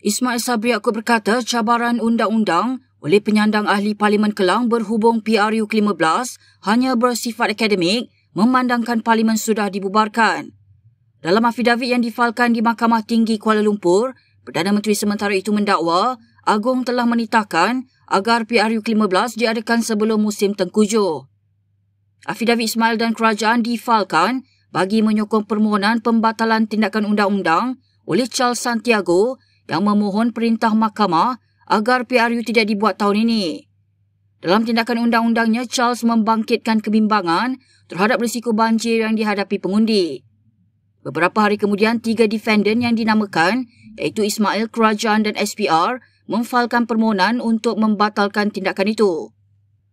Ismail Sabri Yaakob berkata cabaran undang-undang oleh penyandang ahli Parlimen Kelang berhubung PRU ke-15 hanya bersifat akademik memandangkan Parlimen sudah dibubarkan. Dalam afidavit yang difalkan di Mahkamah Tinggi Kuala Lumpur, Perdana Menteri sementara itu mendakwa Agong telah menitahkan agar PRU ke-15 diadakan sebelum musim tengkujuh. Afidavit Ismail dan kerajaan difalkan bagi menyokong permohonan pembatalan tindakan undang-undang oleh Charles Santiago yang memohon perintah mahkamah agar PRU tidak dibuat tahun ini. Dalam tindakan undang-undangnya, Charles membangkitkan kebimbangan terhadap risiko banjir yang dihadapi pengundi. Beberapa hari kemudian, tiga defendan yang dinamakan iaitu Ismail, Kerajaan dan SPR memfalkan permohonan untuk membatalkan tindakan itu.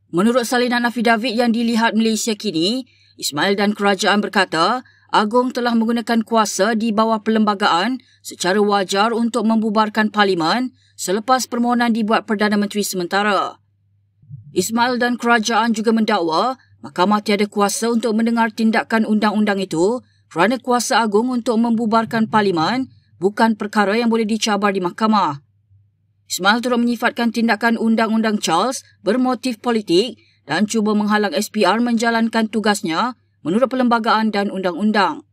Menurut salinan afidavit yang dilihat Malaysia kini, Ismail dan Kerajaan berkata Agong telah menggunakan kuasa di bawah perlembagaan secara wajar untuk membubarkan parlimen selepas permohonan dibuat Perdana Menteri sementara. Ismail dan kerajaan juga mendakwa mahkamah tiada kuasa untuk mendengar tindakan undang-undang itu kerana kuasa agung untuk membubarkan parlimen bukan perkara yang boleh dicabar di mahkamah. Ismail turut menyifatkan tindakan undang-undang Charles bermotif politik dan cuba menghalang SPR menjalankan tugasnya menurut perlembagaan dan undang-undang.